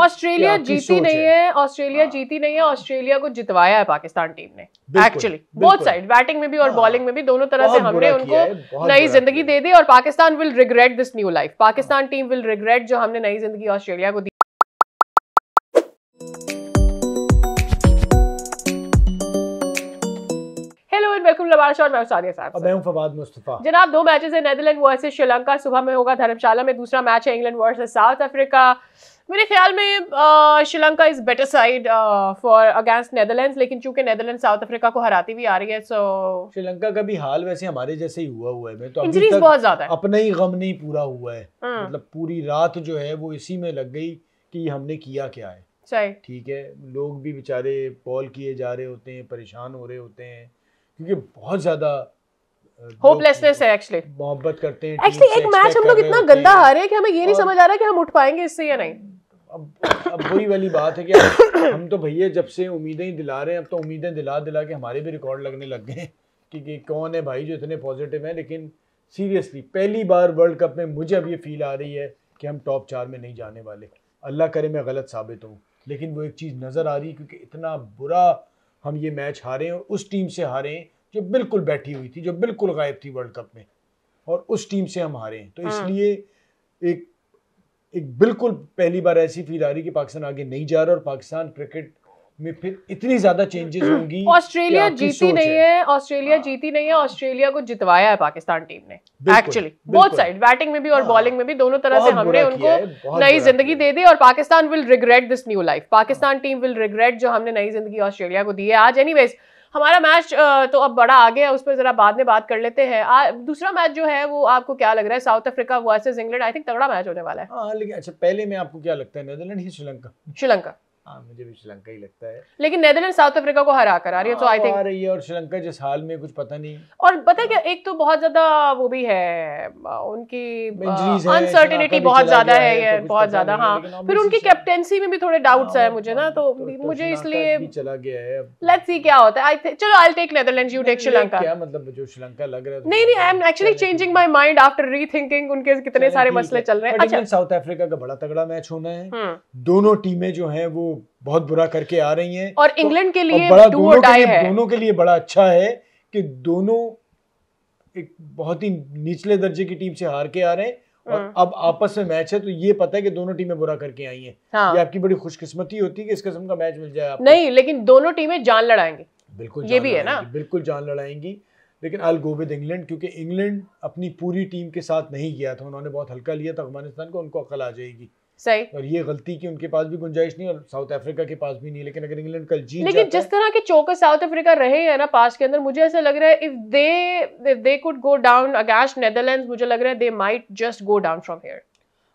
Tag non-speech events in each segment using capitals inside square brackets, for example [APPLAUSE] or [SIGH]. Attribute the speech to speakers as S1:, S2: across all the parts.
S1: Australia जीती नहीं है ऑस्ट्रेलिया हाँ। जीती नहीं है ऑस्ट्रेलिया को जितवाया है पाकिस्तान टीम ने एक्चुअली बोथ साइड बैटिंग में भी और बॉलिंग हाँ। में भी दोनों तरह से हमने उनको नई जिंदगी दे दी और Pakistan will regret this new life Pakistan team will regret जो हमने नई जिंदगी ऑस्ट्रेलिया को दी मतलब
S2: और जनाब
S1: दो मैचेस है नैदरलैंड वर्सेज श्रीलंका सुबह में होगा धर्मशाला में दूसरा मैच है इंग्लैंड वर्सेज साउथ अफ्रीका मेरे ख्याल में Sri Lanka is better side for against Netherlands लेकिन चूंकि नेदरलैंड साउथ अफ्रीका को हराती भी आ रही है सो
S2: श्रीलंका का भी हाल वैसे हमारे जैसे ही हुआ हुआ है तो अभी तक बहुत ज्यादा अपना ही गम नहीं पूरा हुआ है हम्म। मतलब पूरी रात जो है वो इसी में लग गई कि हमने किया क्या है ठीक है लोग भी बेचारे कॉल किए जा रहे होते हैं परेशान हो रहे होते हैं क्योंकि बहुत ज्यादा होपलेसनेस है एक्चुअली मोहब्बत करते हैं एक्चुअली एक मैच हम लोग इतना गंदा हारे
S1: हैं कि हमें ये नहीं समझ आ रहा कि हम उठ पाएंगे इससे या नहीं
S2: अब अब वही वाली बात है कि हम तो भैया जब से उम्मीदें ही दिला रहे हैं अब तो उम्मीदें दिला दिला के हमारे भी रिकॉर्ड लगने लग गए [LAUGHS] कि, कि कौन है भाई जो इतने पॉजिटिव हैं लेकिन सीरियसली पहली बार वर्ल्ड कप में मुझे अब ये फील आ रही है कि हम टॉप चार में नहीं जाने वाले अल्लाह करे मैं गलत साबित हूँ लेकिन वो एक चीज़ नज़र आ रही है क्योंकि इतना बुरा हम ये मैच हारे और उस टीम से हारे जो बिल्कुल बैठी हुई थी जो बिल्कुल गायब थी वर्ल्ड कप में और उस टीम से हम हारे तो हाँ। इसलिए एक एक बिल्कुल पहली बार ऐसी फील आ रही कि पाकिस्तान आगे नहीं जा रहा और पाकिस्तान क्रिकेट में फिर इतनी ज्यादा चेंजेस होंगी [CLEARS THROAT] ऑस्ट्रेलिया जीती नहीं
S1: है ऑस्ट्रेलिया जीती नहीं है ऑस्ट्रेलिया को जितवाया है पाकिस्तान टीम ने एक्चुअली बोथ साइड बैटिंग में भी और बॉलिंग में भी दोनों तरह से हमने उनको नई जिंदगी दे दी और Pakistan will regret this new life Pakistan team will regret जो हमने नई जिंदगी ऑस्ट्रेलिया को दी है आज एनी हमारा मैच तो अब बड़ा आगे है उस पर ज़रा बाद में बात कर लेते हैं आ, दूसरा मैच जो है वो आपको क्या लग रहा है South Africa versus England I think तगड़ा मैच होने वाला है हाँ
S2: लेकिन अच्छा पहले में आपको क्या लगता है नीदरलैंड ही श्रीलंका श्रीलंका हाँ मुझे भी श्रीलंका ही लगता है
S1: लेकिन नेदरलैंड साउथ अफ्रीका को हरा कर आ रही है तो आई थिंक आ
S2: रही है और श्रीलंका जिस हाल में कुछ पता नहीं
S1: और पता है क्या एक तो बहुत ज्यादा वो भी है उनकी अनसर्टेनिटी बहुत ज्यादा है तो ये बहुत ज्यादा हाँ फिर उनकी कैप्टेंसी में भी थोड़े डाउट्स हाँ, है मुझे ना हाँ, तो, तो-, तो मुझे इसलिए
S2: चला गया है
S1: लेट्स सी क्या होता है आई थिंक चलो I take Netherland you take Sri Lanka क्या
S2: मतलब जो श्रीलंका लग रहा है
S1: नहीं नहीं I am actually changing my mind after rethinking उनके कितने सारे मसले चल रहे हैं अच्छा
S2: साउथ अफ्रीका का बड़ा तगड़ा मैच होना है हम्म। दोनों टीमें जो है वो बहुत बुरा करके आ रही हैं और तो इंग्लैंड के लिए बड़ा दोनों के लिए दोनों के लिए बड़ा अच्छा है कि दोनों एक बहुत ही निचले दर्जे की टीम से हार के आ रहे हैं और हाँ। अब आपस में मैच है तो ये पता है कि दोनों टीमें बुरा करके आई हैं हाँ। ये आपकी बड़ी खुशकिस्मती होती है कि इस किस्म का मैच मिल जाए आपको
S1: नहीं लेकिन दोनों टीमें जान लड़ाएंगी
S2: बिल्कुल ये भी है ना बिल्कुल जान लड़ाएंगी लेकिन आई गो विद इंग्लैंड क्योंकि इंग्लैंड अपनी पूरी टीम के साथ नहीं गया था उन्होंने बहुत हल्का लिया था अफगानिस्तान को उनको अकल आ जाएगी सही और ये गलती की उनके पास भी गुंजाइश नहीं और साउथ अफ्रीका के पास भी नहीं लेकिन अगर इंग्लैंड कल जीत लेकिन जिस तरह
S1: के चौकर साउथ अफ्रीका रहे हैं ना पास के अंदर मुझे ऐसा लग रहा है if they if they could go down against Netherlands मुझे लग रहा है they might just go down from here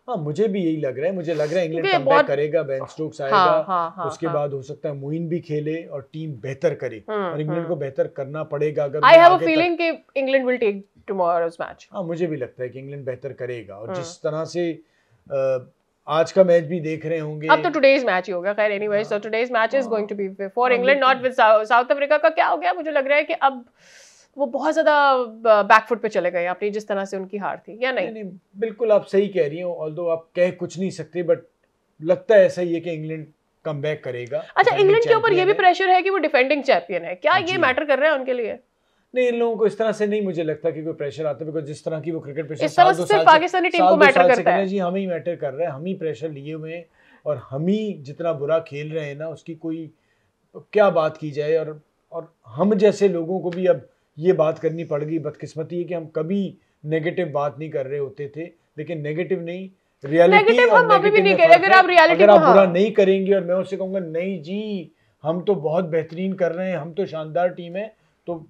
S2: हाँ मुझे भी यही लग रहा है मुझे लग रहा है इंग्लैंड कमबैक बैक करेगा बेन स्टोक्स हाँ, आएगा हाँ, हाँ, हाँ, उसके हाँ, बाद हो सकता है मुइन भी खेले और टीम बेहतर करे हम्म, और इंग्लैंड हम्म। को बेहतर करना पड़ेगा अगर आई हैव अ फीलिंग
S1: कि England will take tomorrow's match
S2: हाँ मुझे भी लगता है कि इंग्लैंड बेहतर करेगा और हम्म। जिस तरह से आज का मैच भी देख रहे होंगे अब तो
S1: टुडेज मैच ही होगा खैर anyways so today's match is going to be for England not with South Africa का क्या हो गया मुझे लग रहा है कि अब वो बहुत ज्यादा बैकफुट पे चले गए अपनी जिस तरह से उनकी हार थी या नहीं, नहीं, नहीं
S2: बिल्कुल आप सही कह रही हो ऑल्दो आप कह कुछ नहीं सकते बट लगता है ऐसा ही है कि इंग्लैंड कम करेगा अच्छा इंग्लैंड के ऊपर ये भी
S1: प्रेशर है कि वो डिफेंडिंग चैंपियन है क्या हाँ, ये मैटर कर रहा है उनके लिए
S2: नहीं इन लोगों को इस तरह से नहीं मुझे लगता कि कोई प्रेशर आता बिकॉज जिस तरह की वो क्रिकेट प्रेशर इस तरह से पाकिस्तानी टीम को मैटर करता है जी हम ही मैटर कर रहे हैं हम ही प्रेशर लिए हुए हैं और हम ही जितना बुरा खेल रहे हैं ना उसकी कोई क्या बात की जाए और और हम जैसे लोगों को भी अब ये बात करनी पड़ गई बदकिस्मती है कि हम कभी नेगेटिव बात नहीं कर रहे होते थे लेकिन नेगेटिव नहीं रियलिटी हम अभी भी नहीं कह रहे अगर आप रियलिटी अगर आप बुरा हाँ। नहीं करेंगे और मैं उससे कहूँगा नहीं जी हम तो बहुत बेहतरीन कर रहे हैं हम तो शानदार टीम है तो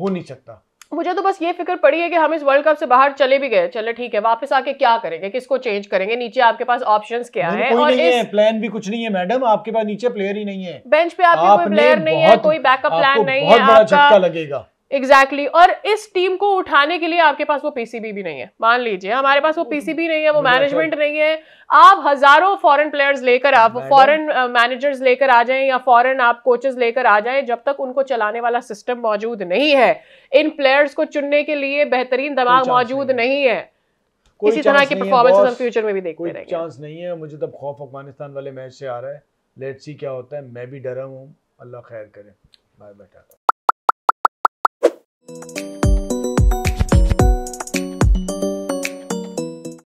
S2: हो नहीं सकता
S1: मुझे तो बस ये फिक्र पड़ी है कि हम इस वर्ल्ड कप से बाहर चले भी गए चले ठीक है वापस आके क्या करेंगे किसको चेंज करेंगे नीचे आपके पास ऑप्शंस क्या है और नहीं इस... है,
S2: प्लान भी कुछ नहीं है मैडम आपके पास नीचे प्लेयर ही नहीं है बेंच पे आपके कोई प्लेयर नहीं है कोई बैकअप प्लान नहीं है लगेगा
S1: एग्जैक्टली exactly. और इस टीम को उठाने के लिए आपके पास वो पीसीबी भी नहीं है मान लीजिए हमारे पास वो पीसीबी नहीं है वो मैनेजमेंट अच्छा नहीं है आप हजारों फॉरेन प्लेयर्स लेकर आप फॉरेन मैनेजर्स लेकर आ जाएं या फॉरेन आप कोचेस लेकर आ जाएं जब तक उनको चलाने वाला सिस्टम मौजूद नहीं है इन प्लेयर्स को चुनने के लिए बेहतरीन दिमाग मौजूद नहीं है इसी तरह की परफॉर्मेंस हम
S2: फ्यूचर में भी देखते रहेंगे चांस नहीं है मुझे तब खौफ अफगानिस्तान वाले मैच से आ रहा है लेट्स सी क्या होता है मैं भी डरा हूँ अल्लाह खैर करे बाय बेटा Thank you.